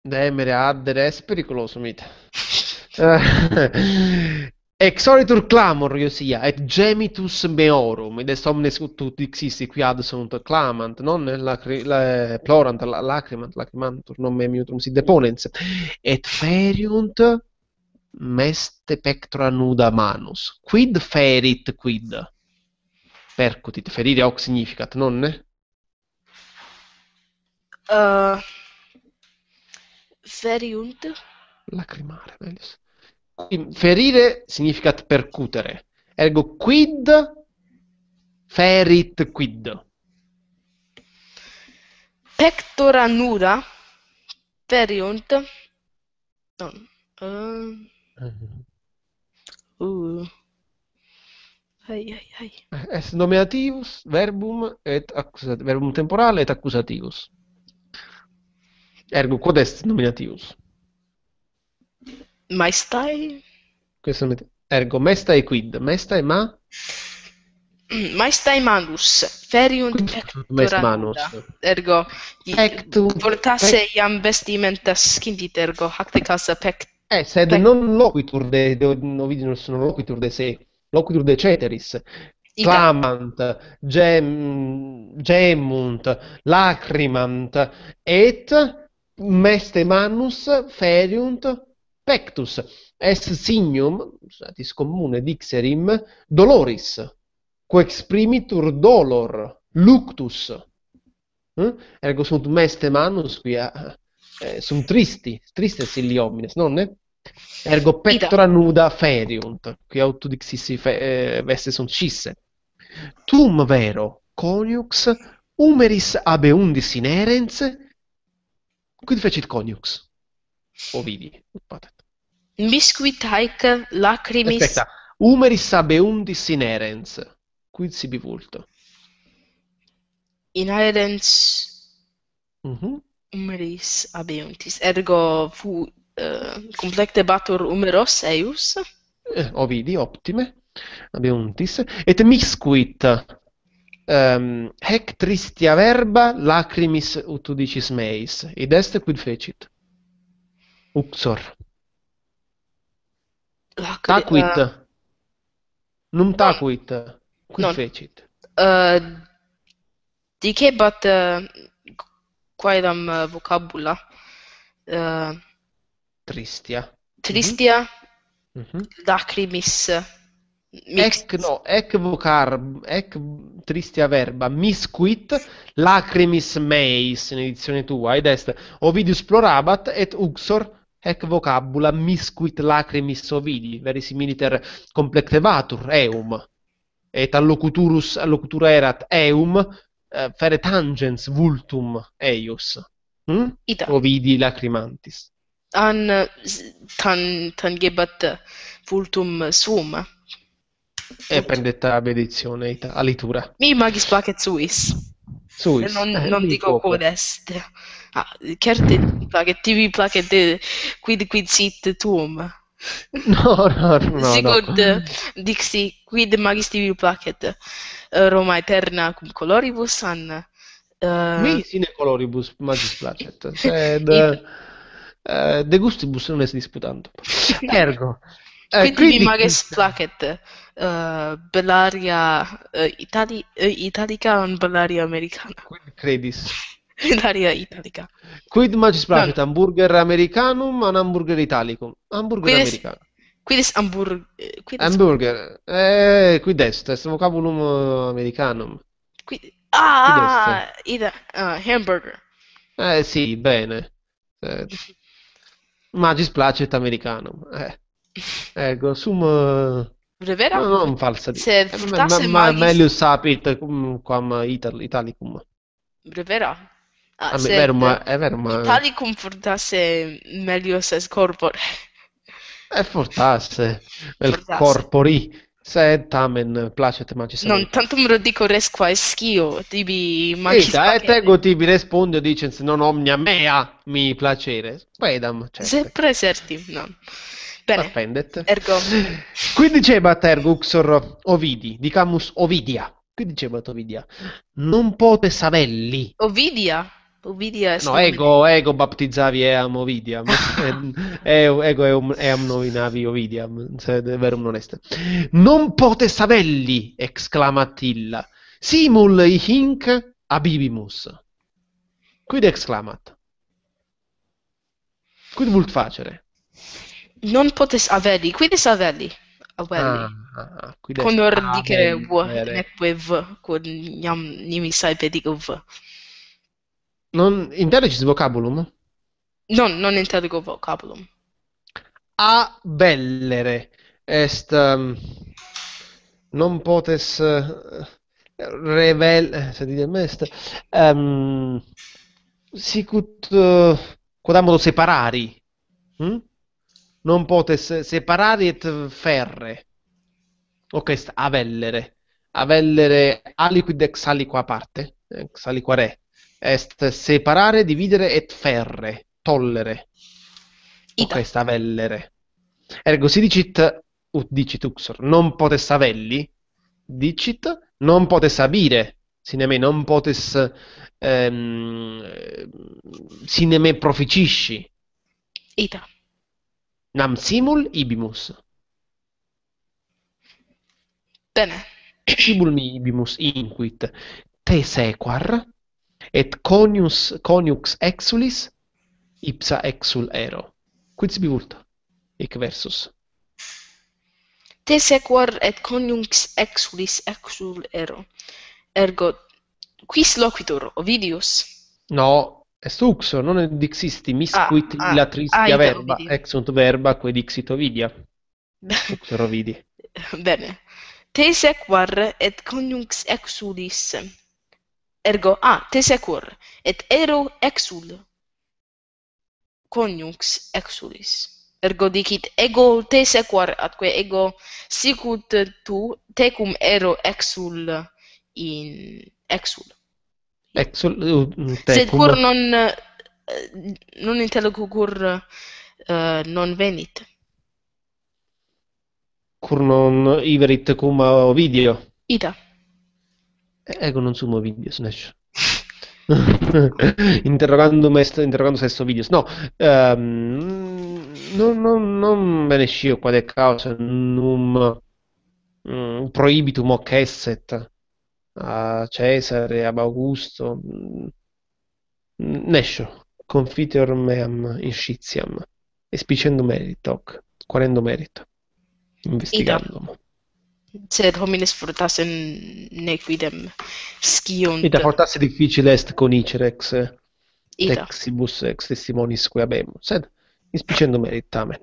Demere ad res pericoloso, mita. Exoritur clamor, io sia, et gemitus meorum, ed est omnes ut ixisti qui ad sunt clamant, non lacri, la, plorant, la, lacrimant, lacrimantur, non me miutrum si deponens, et feriunt meste pectora nuda manus. Quid ferit quid? Percutit, ferire hoc significat, nonne? Uh, feriunt? Lacrimare, meglio. ferire significa percutere. Ergo quid ferit quid. Pectora nuda feriunt. Non. Uh. Mhm. Uh. Ai ai ai. Est nominativus, verbum et accusativus, verbum temporale et accusativus. Ergo quod est nominativus? Maestai? Questo met... Ergo, mestae quid, mestae ma? Mm, Maestai manus, feriunt Mes manus. Ergo, Pectum, voltasse pect... iam vestimentas scindit, ergo, hac casa pect... Eh, sed pect... non loquitur de, de novidinus, non loquitur de se, loquitur de ceteris. Ida. Clamant, gem, gemunt, lacrimant, et meste manus feriunt Pectus est signum, statis cioè, commune dixerim, doloris, coexprimitur dolor, luctus. Eh? Ergo sunt meste manus, qui a, eh, eh, sunt tristi, tristes illi homines, non è? Ergo pectora nuda feriunt, qui aut dixissi fe, eh, veste sunt scisse. Tum vero, coniux, umeris abeundis inerens, quid fecit coniux? Ovidi, patet. Misquit haec lacrimis... Aspetta, umeris abeundis inerens. Quid sibi vulto? In Mm Umeris abeuntis. Ergo fu uh, eh, complete batur umeros eius. Eh, ovidi, optime. Abeuntis. Et misquit Um, ehm, hec tristia verba lacrimis utudicis meis. Id est quid fecit? Uxor. Ah, tacuit. Uh, eh, Num tacuit. Qui non. fecit. Uh, eh, dicebat uh, eh, quaedam mm, vocabula uh, tristia. Tristia mm -hmm. lacrimis mixtis. Ec, no, ec vocar, ec tristia verba, misquit lacrimis meis, in edizione tua, ed est, Ovidius plorabat et uxor Ec vocabula miscuit lacrimis ovidi, verisimiliter complectevatur eum, et allocuturus allocutura erat eum eh, fere tangens vultum eius. Hm? Ita. Ovidi lacrimantis. An tan tangebat vultum sum. E pendetta benedizione ita alitura. Mi magis placet suis. Sui, non, non dico codeste. Ah, chiar te plaghettivi plaghette quid quid sit tuum. No, no, no. Sicut no. dixi quid magis tibi placet eh, Roma eterna cum coloribus an. Uh, Mi sine coloribus magis placet. Sed... Id... Uh, eh, de gustibus non es disputando. Ergo, eh, quindi, quindi di Mares uh, bell'aria uh, itali- uh, italica o bell'aria americana? credis? L'aria italica. Quid magis placet, no. hamburger americanum o hamburger italicum? Hamburger quid americano. Quid est hamburger? hamburger. Eh, quid est, est vocabulum americanum. Ah, quid... Ah, quid est? Ida, ah, hamburger. Eh sì, bene. Eh. Magis placet americanum. Eh. Ecco, sum... Brevera? No, non falsa. Se eh, fruttasse ma, ma, meglio sapit come italicum. Brevera? Ah, ah, se, è vero, ma, è vero, ma... Italicum fruttasse meglio se scorpore. E fortasse, il corpori. Se tamen placet magis. Non, tantum rodico res quae scio, tibi magis Eta, pacere. et ego tibi responde dicens non omnia mea mi piacere. Pedam, certe. Se presertim, non. Bene. Offendet. Ergo. Qui dicebat erguxor Ovidi, dicamus Ovidia. Qui dicebat Ovidia. Non pote savelli. Ovidia? Ovidia è No, ego, ego baptizavi eam Ovidiam. Ehm, ego eam, eam novinavi Ovidiam, se è vero non est. Non pote savelli, exclamat illa. Simul hinc abibimus. Quid exclamat? Quid vult facere? non potes averli, quides averi? Averi. Ah, ah, ah, ah con ordine v, neque v, con iam nimi saepedic v. Non interroges vocabulum? Non, non interrogo vocabulum. A bellere est um, non potes uh, revel eh, sentite dite mest um, sicut uh, eh, quodammodo separari. Hm? non potes separare et ferre. Ok, avellere. Avellere aliquid ex aliqua parte, ex aliqua re. Est separare, dividere et ferre, tollere. Ita. Ok, avellere. Ergo si dicit, ut dicit uxor, non potes avelli, dicit, non potes abire, sineme non potes ehm, sine proficisci. Ita. nam simul ibimus bene simul mi ibimus inquit te sequar et conius coniux exulis ipsa exul ero quid sibi vult ec versus te sequar et coniux exulis exul ero ergo quis loquitur ovidius no Est uxo, non en dixisti, misquit ah, la tristia ah, ah verba, exunt ex verba, quid ixit ovidia. Uxo rovidi. Bene. Te sequar et coniunx exulis. Ergo, ah, te sequar et ero exul. Coniunx exulis. Ergo dicit ego te sequar, atque ego sicut tu tecum ero exul in exul. Eh, uh, mm, Se cur non... Eh, non intendo cur... Uh, non venit. Cur non iverit cum video Ita. Ego ecco, non sumo video snash. interrogando, mest, interrogando sesso video no um, non, non, non me ne scio quale causa num um, mm, prohibitum hoc esset a Cesare ab Augusto mm, nescio confiteor meam in Sicciam espicendo merito quarendo merito investigandom. sed homines frutas in nequidem skion et fortasse difficile est conicere ex textibus ex testimonis qui sed espicendo meritamen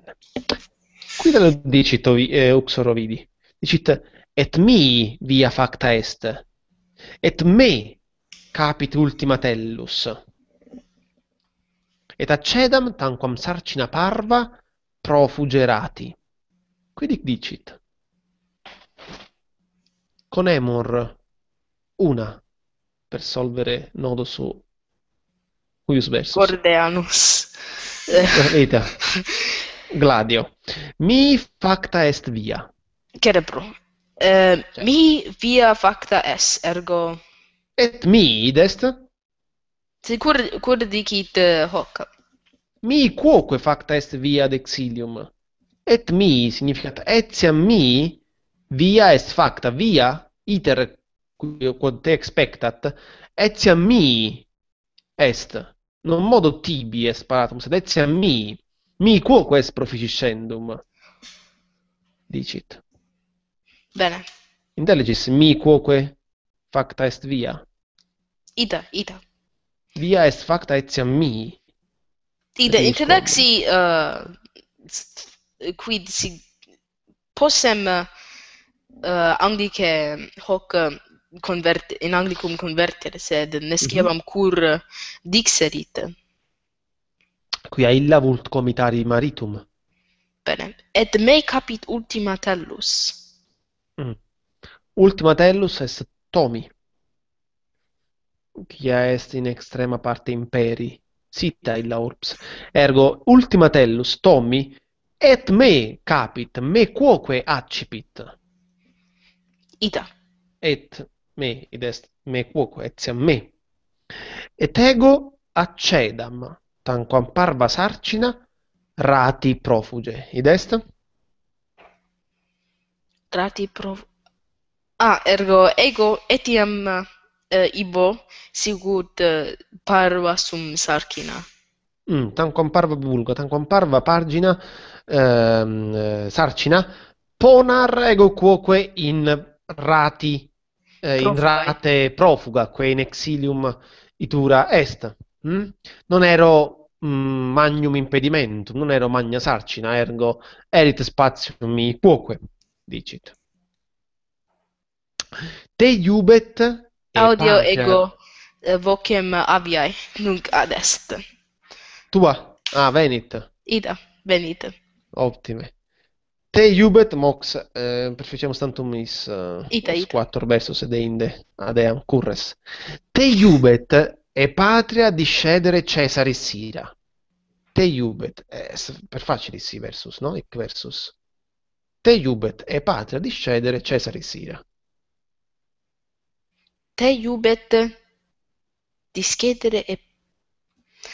qui dal dicito eh, uxorovidi et mi via facta est Et me capit ultima tellus. Et accedam tanquam sarcina parva profugerati. Quid dicit? Con Conemur una per solvere nodo su cuius versus. Gordeanus. Eta. Eh, Gladio. Mi facta est via. Che Eh, mi via facta es, ergo... Et mi idest? Si, cur, cur dicit eh, hoc? Mi quoque facta est via ad exilium. Et mi, significat, etiam mi, via est facta, via, iter quod te expectat, etiam mi est. Non modo tibi est paratum, sed etiam mi, mi quoque est proficiscendum. Dicit. Bene. Intelligis mi quoque facta est via. Ida, ida. Via est facta etiam mi. Ida, intendex uh, quid si possem uh, anglice hoc um, convert, in anglicum convertere, sed nesciam mhm. mm -hmm. cur dixerit. Quia illa vult comitari maritum. Bene. Et me capit ultima tellus. Mm. Ultima tellus est tomi. quia est in extrema parte imperi. Sitta illa urbs. Ergo, ultima tellus tomi, et me capit, me quoque accipit. Ita. Et me, id est, me quoque, etiam me. Et ego accedam, tanquam parvas arcina, rati profuge, id est, trati tratti Ah, ergo ego etiam eh, ibo sigut eh, parva sum sarcina. Mm, tanquam parva vulgo, tanquam parva pagina ehm, eh, sarcina ponar ego quoque in rati eh, in rate profuga que in exilium itura est. Mm? Non ero mm, magnum impedimentum, non ero magna sarcina, ergo erit spatium mi quoque digit. Te jubet Audio pater. ego eh, vocem aviae, nunc ad est. Tua, ah, venit. Ida, venit. Ottime. Te iubet mox eh, perfeciamo tantum is uh, eh, ita, ita. quattro versus deinde ad eam curres. Te iubet e patria di Cesare Sira. Te iubet, eh, per facili sì versus, no? Ic versus. Te iubet e patria discedere Cesare sia. Te iubet discedere e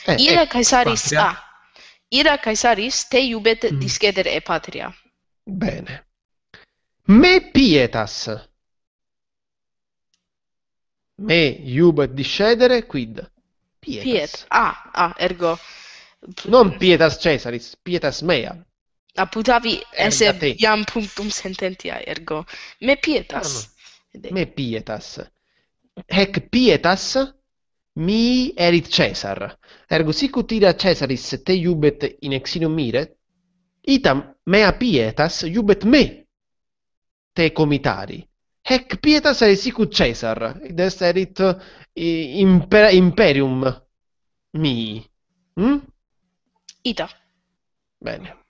eh, Ira ecco, Caesaris a. ah, Ira Caesaris te iubet di discedere mm. e patria. Bene. Me pietas. Me iubet discedere quid pietas. Piet. Ah, ah, ergo non pietas Cesaris, pietas mea. aputavi esse iam punctum sententia ergo me pietas ah, me pietas hec pietas mi erit caesar ergo sic ut ira caesaris te iubet in exinum mire itam mea pietas iubet me te comitari hec pietas erit sic ut caesar id est erit imper imperium mi hm ita bene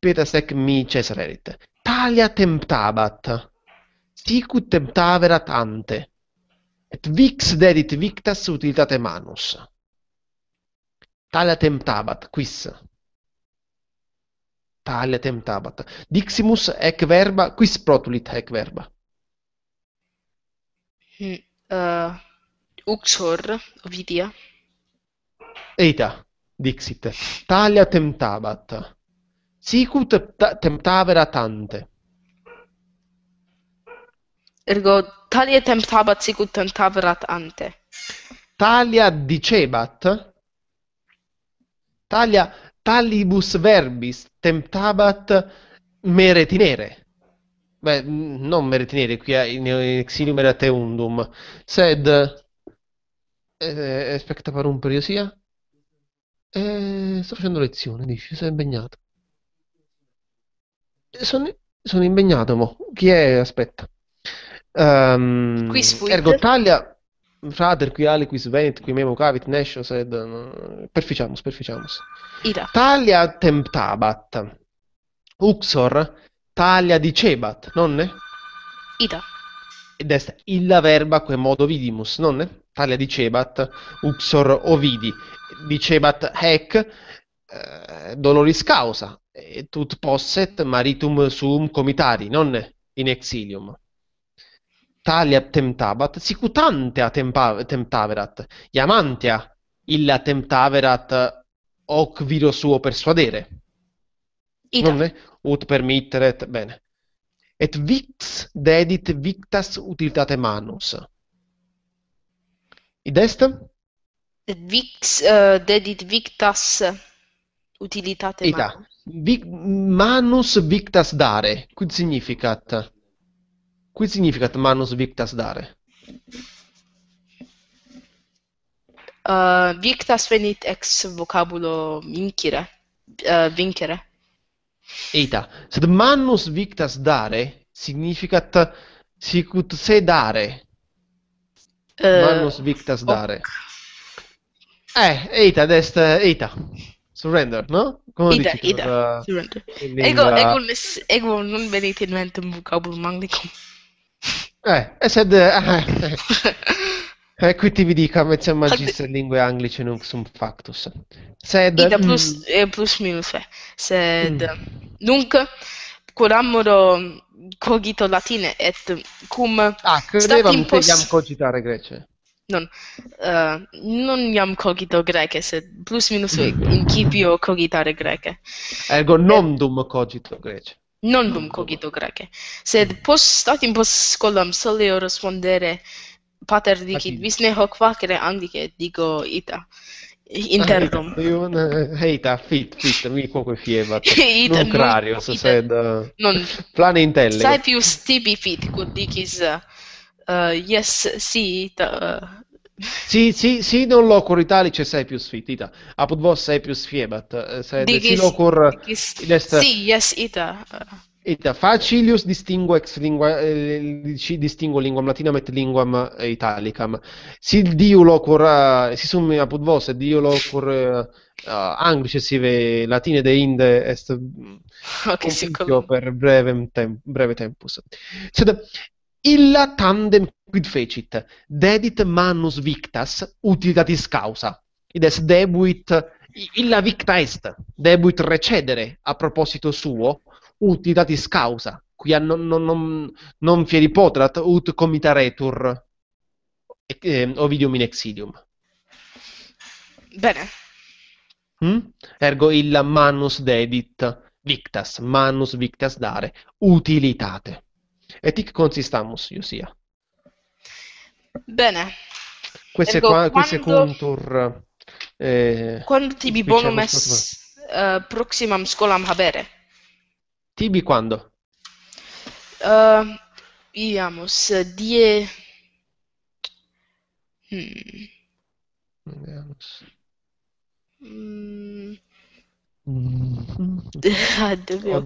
peta sec mi cesarerit talia temptabat sic ut temptaverat ante et vix dedit victas utilitate manus talia temptabat quis talia temptabat diximus ec verba quis protulit ec verba hmm, Uh, uxor vidia eita dixit talia temptabat sicut temptavera tante. Ergo, talia temptabat sicut temptaverat ante. Talia dicebat, talia talibus verbis temptabat meretinere. Beh, non meretinere, qui in, in exilium era teundum, sed... Eh, aspetta per un periodo sia. Eh, sto facendo lezione, dici, sei impegnato. Sono, sono impegnato, mo. Chi è? Aspetta. Um, ehm, Quis fuit. Ergo qui Ali, qui aliquis qui memo cavit, nescio sed... Uh, perficiamus, perficiamus. Ida. Taglia temptabat. Uxor, taglia Cebat, nonne? Ida. Ed est illa verba que modo vidimus, nonne? Taglia Cebat, uxor ovidi. Dicebat hec, eh, doloris causa, et ut posset maritum sum comitari non in exilium talia temptabat sic ut temptaverat iamantia illa temptaverat hoc viro suo persuadere Ida. non ut permitteret bene et vix dedit victas utilitate manus id est vix uh, eh, dedit victas utilitate Ita. manus. Big, manus victas dare. Quid significat? Quid significat manus victas dare? Uh, victas venit ex vocabulo vincere. Uh, vincere. Eita, sed manus victas dare significat sicut se dare. Uh, manus victas dare. Oh. Eh, eita, dest, eita. Surrender, no? Come Ida, dici Ida, cosa... Surrender. Lingua... Ego, eh, ego, non venite in mente un vocabolo manglico. Eh, e se... E ah, eh, eh, qui ti vi dico, mezzo in lingue anglice non sum factus. Sed... Ida plus, mm. plus minus, eh. Sed... Mm. Nunc, curamoro cogito latine et cum... Ah, credevam impos... che cogitare grece. non uh, non iam cogito greche sed plus minus incipio cogitare greche ergo non dum cogito greche non dum cogito greche sed post statim post scolam solio respondere pater dicit vis ne hoc facere andice digo ita interdum iun heita fit fit mi quoque fieva non crario so sed eh, non plane intelle sai più stibi fit quod dicis uh, uh, yes, sì, ta... Eh. Sì, sì, sì, non locur italice sei più sfittita. Apud vos sei più sfiebat. Eh, se digis, locur digis, est... Sì, yes, ita. Ita facilius distinguex lingua, eh, distingo linguam latinam et linguam italicam. Si diu locur, uh, si sum apud vos, et diu locur uh, anglice sive latine de inde est mm, okay, per breve, tem, breve tempus. Sed illa tandem quid fecit, dedit manus victas utilitatis causa, id est debuit, illa victa est, debuit recedere a proposito suo utilitatis causa, quia non, non, non, non fieri potrat ut comitaretur eh, Ovidium in exilium. Bene. Mm? Ergo illa manus dedit victas, manus victas dare, utilitate. Etic consistamos, Iosia. Bene. Questo ecco, Ergo, qua, quando, è contur... Eh, quando tibi bonum est uh, proximam scolam habere? Tibi quando? Uh, eh, iamus, die... Hmm. Vediamus. Mm. Mm.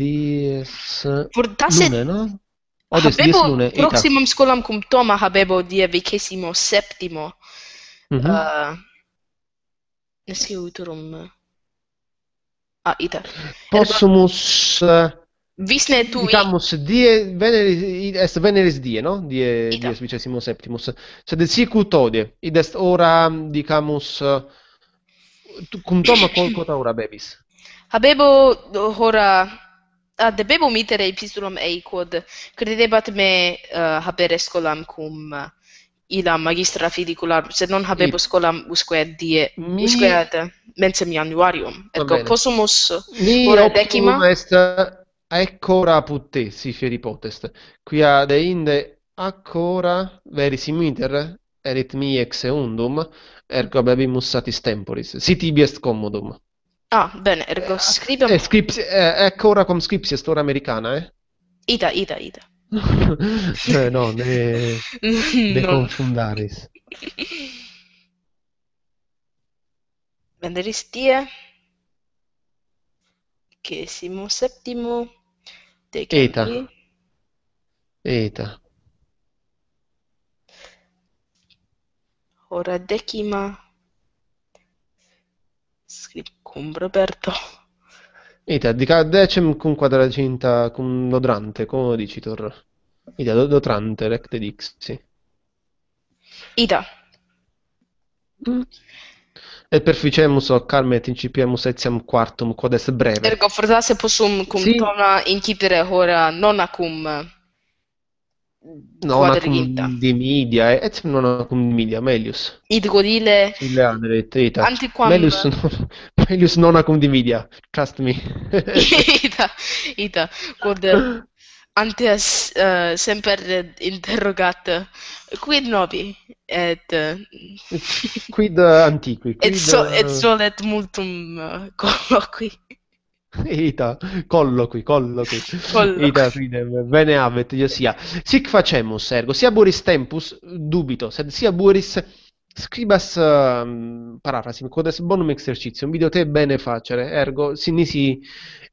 dies. Portasse... Lune, no? Oh, des dies Habebo proximum etas. scolam cum toma habebo die vicesimo septimo. Mm -hmm. uh, Nesci uturum. Uh, ah, ita. Possumus... Uh, Visne tui. Dicamus die veneris, est veneris die, no? Die, die vicesimo septimus. Sed si todie. Id est ora, dicamus... Uh, cum toma colcota ora bebis? Habebo ora ad uh, mitere epistulum a quod credebat me uh, ah, haber scolam cum uh, illa magistra fidicular se non habebo scolam usque die mi... usqueate mensem januarium et ecco, possumus ora decima est ancora putte si fer potest, qui ad inde ancora veri simiter erit mi ex undum ergo bebimus satis temporis si tibi est commodum Ah, bene, ergo scribiam... Eh, eh scripsi- eh, ecco ora con scripsi, ora americana, eh? Ida, Ida, Ida. eh, no, ne, ne no. confundaris. Venderis tie, quicesimo settimo, Eta. Eta. Ora decima con Roberto. Ita, dica decem cum quadracinta cum nodrante, come dicitor? Ita, dotrante, recte dixi. Ita. Mm. E perficemus o carmet incipiemus etiam quartum, quod est breve. Ergo fortasse possum cum sì. tona incipere hora nona cum no una cum di media et eh, non una cum di media melius id godile il andre Antiquam... melius melius non una cum di media trust me ita ita Corde, ante uh, semper interrogata quid nobi et uh, quid antiqui quid et, so, eh, et solet multum uh, colloqui Ita, colloqui, colloqui. colloqui. Ita fidem, bene avet, io sia. Sic facemus, ergo, sia buris tempus, dubito, sed sia buris scribas uh, ehm, parafrasim, quodes bonum exercitium, video te bene facere, ergo, sinisi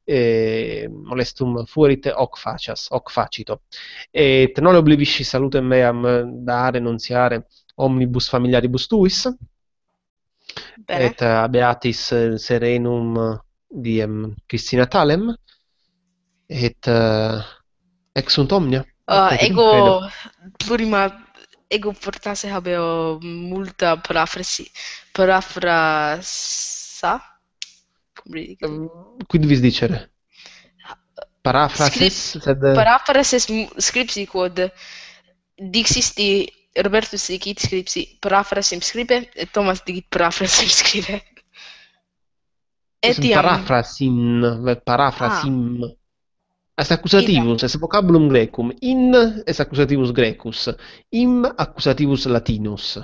eh, molestum fuerit hoc facias, hoc facito. Et non oblivisci salutem meam dare, nunziare, omnibus familiaribus tuis, Bene. et uh, beatis eh, serenum diem Christina Talem et uh, ex sunt omnia uh, ego plurima ego fortasse habeo multa parafrasi parafrasa cum li dic um, ehm, quid dicere parafrasis sed eh, parafrasis scripsi quod dixisti Robertus dicit scripsi parafrasim scribe et Thomas dicit parafrasim scribe Etiam. parafrasin, parafrasim. Ah. Est accusativus, Ida. Esatto. est vocabulum grecum. In est accusativus grecus. Im accusativus latinus.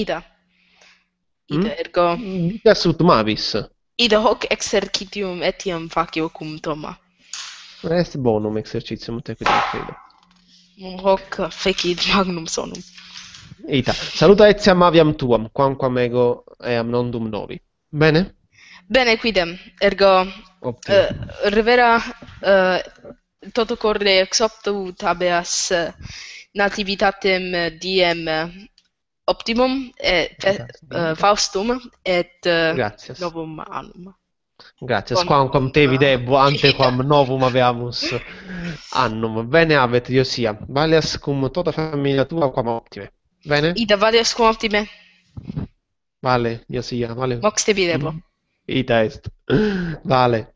Ida. Hmm? Ida, mm? ergo... Ida sut mavis. Ida hoc exercitium etiam facio cum Toma. Est bonum exercitium te quidem credo. Hoc fecit magnum sonum. Ita. Saluta etiam aviam tuam, quamquam ego eam non dum novi. Bene? Bene quidem ergo uh, Rivera uh, toto corde ex optu tabeas uh, eh, nativitatem diem optimum et uh, faustum et uh, novum annum. Grazie. Bon. Quam com te videbo ante quam novum aveamus annum. Bene avet io sia. Valeas cum tota familia tua quam optime. Bene? Ida valeas cum optime. Vale, io sia. Vale. Vox te videbo. Mm -hmm. y test. Vale.